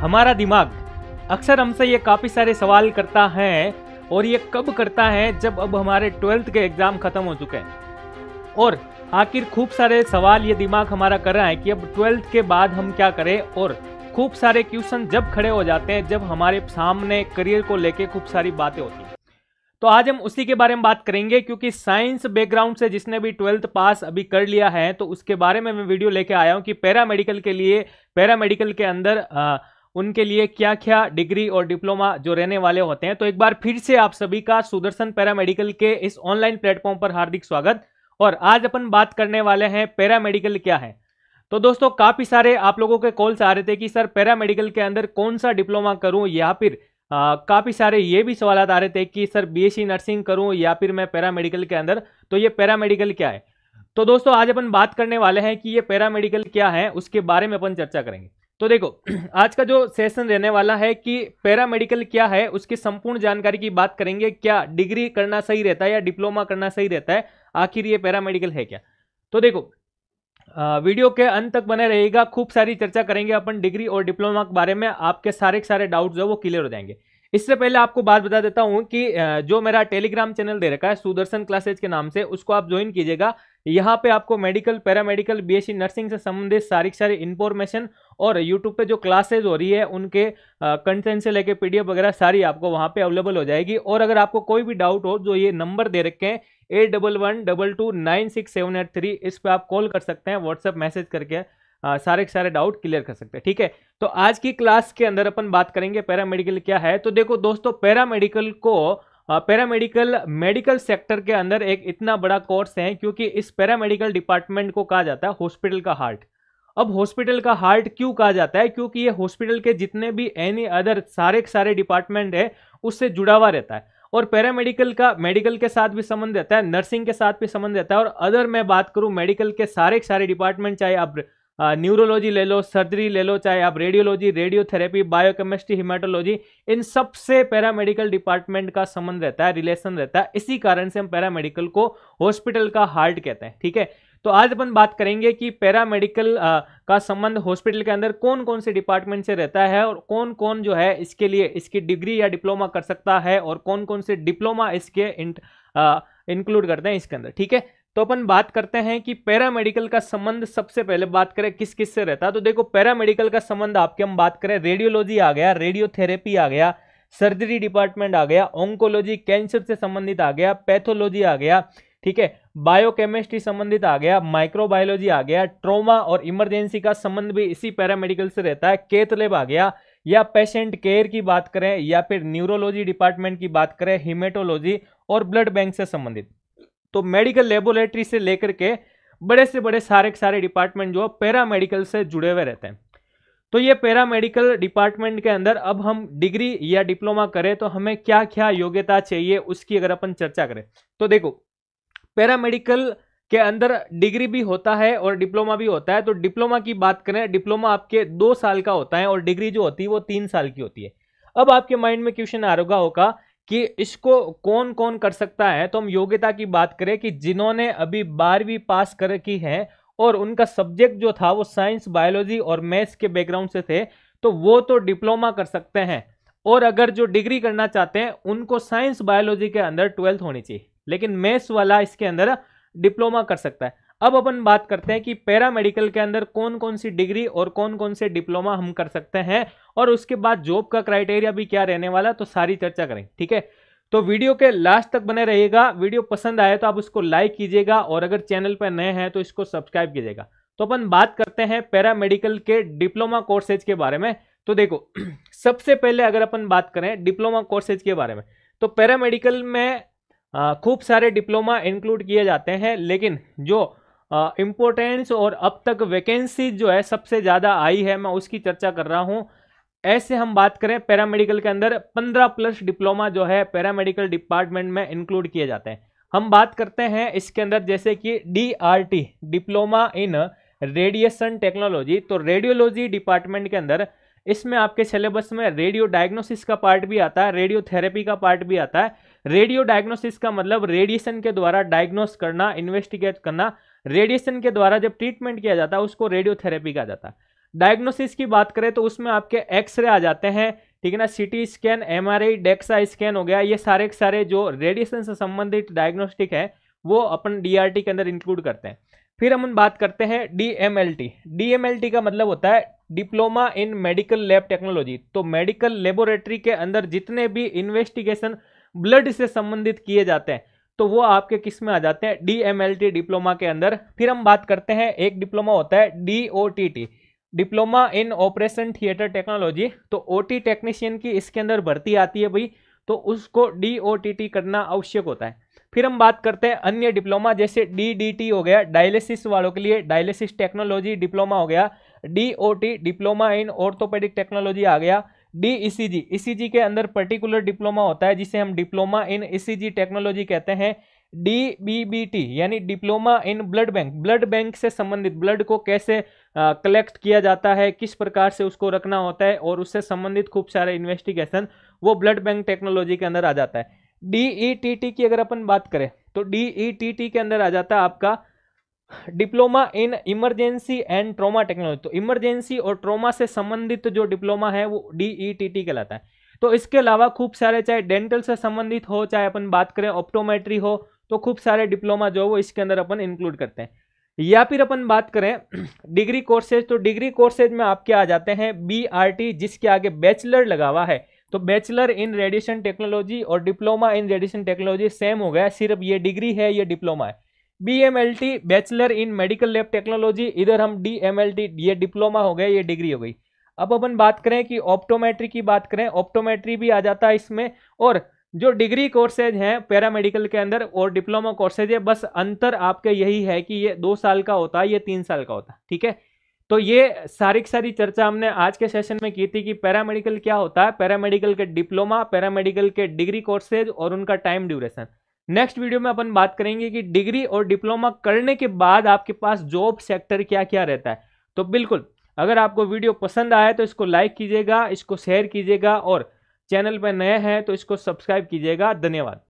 हमारा दिमाग अक्सर हमसे ये काफ़ी सारे सवाल करता है और ये कब करता है जब अब हमारे ट्वेल्थ के एग्ज़ाम ख़त्म हो चुके हैं और आखिर खूब सारे सवाल ये दिमाग हमारा कर रहा है कि अब ट्वेल्थ के बाद हम क्या करें और खूब सारे क्वेश्चन जब खड़े हो जाते हैं जब हमारे सामने करियर को लेके खूब सारी बातें होती हैं तो आज हम उसी के बारे में बात करेंगे क्योंकि साइंस बैकग्राउंड से जिसने भी ट्वेल्थ पास अभी कर लिया है तो उसके बारे में मैं वीडियो लेके आया हूँ कि पैरामेडिकल के लिए पैरामेडिकल के अंदर आ, उनके लिए क्या क्या डिग्री और डिप्लोमा जो रहने वाले होते हैं तो एक बार फिर से आप सभी का सुदर्शन पैरामेडिकल के इस ऑनलाइन प्लेटफॉर्म पर हार्दिक स्वागत और आज अपन बात करने वाले हैं पैरामेडिकल क्या है तो दोस्तों काफ़ी सारे आप लोगों के कॉल्स आ रहे थे कि सर पैरामेडिकल के अंदर कौन सा डिप्लोमा करूं या फिर काफ़ी सारे ये भी सवाल आ रहे थे कि सर बी नर्सिंग करूं या फिर मैं पैरामेडिकल के अंदर तो ये पैरामेडिकल क्या है तो दोस्तों आज अपन बात करने वाले हैं कि ये पैरामेडिकल क्या है उसके बारे में अपन चर्चा करेंगे तो देखो आज का जो सेशन रहने वाला है कि पैरामेडिकल क्या है उसकी संपूर्ण जानकारी की बात करेंगे क्या डिग्री करना सही रहता है या डिप्लोमा करना सही रहता है आखिर ये पैरामेडिकल है क्या तो देखो वीडियो के अंत तक बने रहेगा खूब सारी चर्चा करेंगे अपन डिग्री और डिप्लोमा के बारे में आपके सारे के सारे डाउट जो वो क्लियर हो जाएंगे इससे पहले आपको बात बता देता हूं कि जो मेरा टेलीग्राम चैनल दे रखा है सुदर्शन क्लासेज के नाम से उसको आप ज्वाइन कीजिएगा यहाँ पे आपको मेडिकल पैरामेडिकल बीएससी नर्सिंग से संबंधित सारी सारी इन्फॉर्मेशन और यूट्यूब पे जो क्लासेज हो रही है उनके कंटेंट से लेके पीडीएफ वगैरह सारी आपको वहाँ पे अवेलेबल हो जाएगी और अगर आपको कोई भी डाउट हो जो ये नंबर दे रखे हैं eight double one double two nine six seven eight three इस पर आप कॉल कर सकते हैं व्हाट्सअप मैसेज करके सारे सारे डाउट क्लियर कर सकते हैं ठीक है तो आज की क्लास के अंदर अपन बात करेंगे पैरामेडिकल क्या है तो देखो दोस्तों पैरामेडिकल को पैरामेडिकल मेडिकल सेक्टर के अंदर एक इतना बड़ा कोर्स है क्योंकि इस पैरामेडिकल डिपार्टमेंट को कहा जाता है हॉस्पिटल का हार्ट अब हॉस्पिटल का हार्ट क्यों कहा जाता है क्योंकि ये हॉस्पिटल के जितने भी एनी अदर सारे सारे डिपार्टमेंट है उससे जुड़ा हुआ रहता है और पैरामेडिकल का मेडिकल के साथ भी संबंध रहता है नर्सिंग के साथ भी संबंध रहता है और अदर मैं बात करूं मेडिकल के सारे सारे डिपार्टमेंट चाहे आप न्यूरोलॉजी ले लो सर्जरी ले लो चाहे आप रेडियोलॉजी रेडियोथेरेपी बायोकेमिस्ट्री हिमाटोलॉजी इन सब से पैरामेडिकल डिपार्टमेंट का संबंध रहता है रिलेशन रहता है इसी कारण से हम पैरामेडिकल को हॉस्पिटल का हार्ट कहते हैं ठीक है तो आज अपन बात करेंगे कि पैरामेडिकल का संबंध हॉस्पिटल के अंदर कौन कौन से डिपार्टमेंट से रहता है और कौन कौन जो है इसके लिए इसकी डिग्री या डिप्लोमा कर सकता है और कौन कौन से डिप्लोमा इसके इंक्लूड करते हैं इसके अंदर ठीक है तो अपन बात करते हैं कि पैरामेडिकल का संबंध सबसे पहले बात करें किस किस से रहता है तो देखो पैरामेडिकल का संबंध आपके हम बात करें रेडियोलॉजी आ गया रेडियोथेरेपी आ गया सर्जरी डिपार्टमेंट आ गया ओंकोलॉजी कैंसर से संबंधित आ गया पैथोलॉजी आ गया ठीक है बायोकेमिस्ट्री संबंधित आ गया माइक्रोबायोलॉजी आ गया ट्रोमा और इमरजेंसी का संबंध भी इसी पैरामेडिकल से रहता है केतलेब आ गया या पेशेंट केयर की बात करें या फिर न्यूरोलॉजी डिपार्टमेंट की बात करें हिमेटोलॉजी और ब्लड बैंक से संबंधित तो मेडिकल लेबोरेटरी से लेकर के बड़े से बड़े सारे के सारे डिपार्टमेंट जो है पैरा मेडिकल से जुड़े हुए रहते हैं तो ये पैरा मेडिकल डिपार्टमेंट के अंदर अब हम डिग्री या डिप्लोमा करें तो हमें क्या क्या योग्यता चाहिए उसकी अगर अपन चर्चा करें तो देखो पैरा मेडिकल के अंदर डिग्री भी होता है और डिप्लोमा भी होता है तो डिप्लोमा की बात करें डिप्लोमा आपके दो साल का होता है और डिग्री जो होती है वो तीन साल की होती है अब आपके माइंड में क्वेश्चन आ रहा होगा कि इसको कौन कौन कर सकता है तो हम योग्यता की बात करें कि जिन्होंने अभी बारहवीं पास कर की है और उनका सब्जेक्ट जो था वो साइंस बायोलॉजी और मैथ्स के बैकग्राउंड से थे तो वो तो डिप्लोमा कर सकते हैं और अगर जो डिग्री करना चाहते हैं उनको साइंस बायोलॉजी के अंदर ट्वेल्थ होनी चाहिए लेकिन मैथ्स वाला इसके अंदर डिप्लोमा कर सकता है अब अपन बात करते हैं कि पैरामेडिकल के अंदर कौन कौन सी डिग्री और कौन कौन से डिप्लोमा हम कर सकते हैं और उसके बाद जॉब का क्राइटेरिया भी क्या रहने वाला तो सारी चर्चा करें ठीक है तो वीडियो के लास्ट तक बने रहिएगा वीडियो पसंद आए तो आप उसको लाइक कीजिएगा और अगर चैनल पर नए हैं तो इसको सब्सक्राइब कीजिएगा तो अपन बात करते हैं पैरामेडिकल के डिप्लोमा कोर्सेज के बारे में तो देखो सबसे पहले अगर अपन बात करें डिप्लोमा कोर्सेज के बारे में तो पैरामेडिकल में खूब सारे डिप्लोमा इंक्लूड किए जाते हैं लेकिन जो इम्पोर्टेंस और अब तक वैकेंसी जो है सबसे ज़्यादा आई है मैं उसकी चर्चा कर रहा हूँ ऐसे हम बात करें पैरामेडिकल के अंदर पंद्रह प्लस डिप्लोमा जो है पैरामेडिकल डिपार्टमेंट में इंक्लूड किए जाते हैं हम बात करते हैं इसके अंदर जैसे कि D diploma in radiation technology तो रेडियोलॉजी डिपार्टमेंट के अंदर इसमें आपके सिलेबस में रेडियो डायग्नोसिस का पार्ट भी आता है रेडियोथेरेपी का पार्ट भी आता है रेडियो डायग्नोसिस का मतलब रेडिएशन के द्वारा डायग्नोस करना इन्वेस्टिगेट करना रेडिएशन के द्वारा जब ट्रीटमेंट किया जाता है उसको रेडियोथेरेपी कहा जाता है डायग्नोसिस की बात करें तो उसमें आपके एक्सरे आ जाते हैं ठीक है ना CT scan M R DEXA scan हो गया ये सारे सारे जो रेडिएशन से संबंधित डायग्नोस्टिक है वो अपन डी के अंदर इंक्लूड करते हैं फिर हम बात करते हैं डी डीएमएलटी का मतलब होता है diploma in medical lab technology तो मेडिकल लेबोरेटरी के अंदर जितने भी इन्वेस्टिगेशन ब्लड से संबंधित किए जाते हैं तो वो आपके किस में आ जाते हैं डी डिप्लोमा के अंदर फिर हम बात करते हैं एक डिप्लोमा होता है D diploma in operation theatre technology तो ओ टेक्नीशियन की इसके अंदर भर्ती आती है भाई तो उसको डी करना आवश्यक होता है फिर हम बात करते हैं अन्य डिप्लोमा जैसे डी हो गया डायलिसिस वालों के लिए डायलिसिस टेक्नोलॉजी डिप्लोमा हो गया D diploma in orthopaedic technology आ गया डी ई ई सी जी सी जी के अंदर पर्टिकुलर डिप्लोमा होता है जिसे हम diploma in E C ji technology कहते हैं डी बी बी टी यानी diploma in blood bank blood bank से संबंधित ब्लड को कैसे कलेक्ट किया जाता है किस प्रकार से उसको रखना होता है और उससे संबंधित खूब सारे इन्वेस्टिगेशन वो ब्लड बैंक टेक्नोलॉजी के अंदर आ जाता है डी ई टी टी की अगर अपन बात करें तो डी ई टी टी के अंदर आ जाता है आपका diploma in emergency and trauma technology तो इमरजेंसी और ट्रोमा से संबंधित जो डिप्लोमा है वो डी ई टी टी कहलाता है तो इसके अलावा खूब सारे चाहे डेंटल से संबंधित हो चाहे अपन बात करें ऑप्टोमेट्री हो तो खूब सारे डिप्लोमा जो है वो इसके अंदर अपन इंक्लूड करते हैं या फिर अपन बात करें डिग्री कोर्सेज तो डिग्री कोर्सेज में आपके आ जाते हैं बी आर टी जिसके आगे बैचलर लगा हुआ है तो बैचलर इन रेडिएशन टेक्नोलॉजी और diploma in radiation technology same हो गया सिर्फ ये डिग्री है ये डिप्लोमा है T bachelor in medical lab technology इधर हम टी ये डिप्लोमा हो गया ये डिग्री हो गई अब अपन बात करें कि ऑप्टोमेट्री की बात करें ऑप्टोमेट्री भी आ जाता है इसमें और जो डिग्री कोर्सेज हैं पैरामेडिकल के अंदर और डिप्लोमा कोर्सेज है बस अंतर आपके यही है कि ये दो साल का होता है ये तीन साल का होता है ठीक है तो ये सारी की सारी चर्चा हमने आज के सेशन में की थी कि पैरामेडिकल क्या होता है पैरामेडिकल के डिप्लोमा पैरामेडिकल के डिग्री कोर्सेज और उनका टाइम ड्यूरेशन नेक्स्ट वीडियो में अपन बात करेंगे कि डिग्री और डिप्लोमा करने के बाद आपके पास जॉब सेक्टर क्या क्या रहता है तो बिल्कुल अगर आपको वीडियो पसंद आए तो इसको लाइक कीजिएगा इसको शेयर कीजिएगा और चैनल पर नए हैं तो इसको सब्सक्राइब कीजिएगा धन्यवाद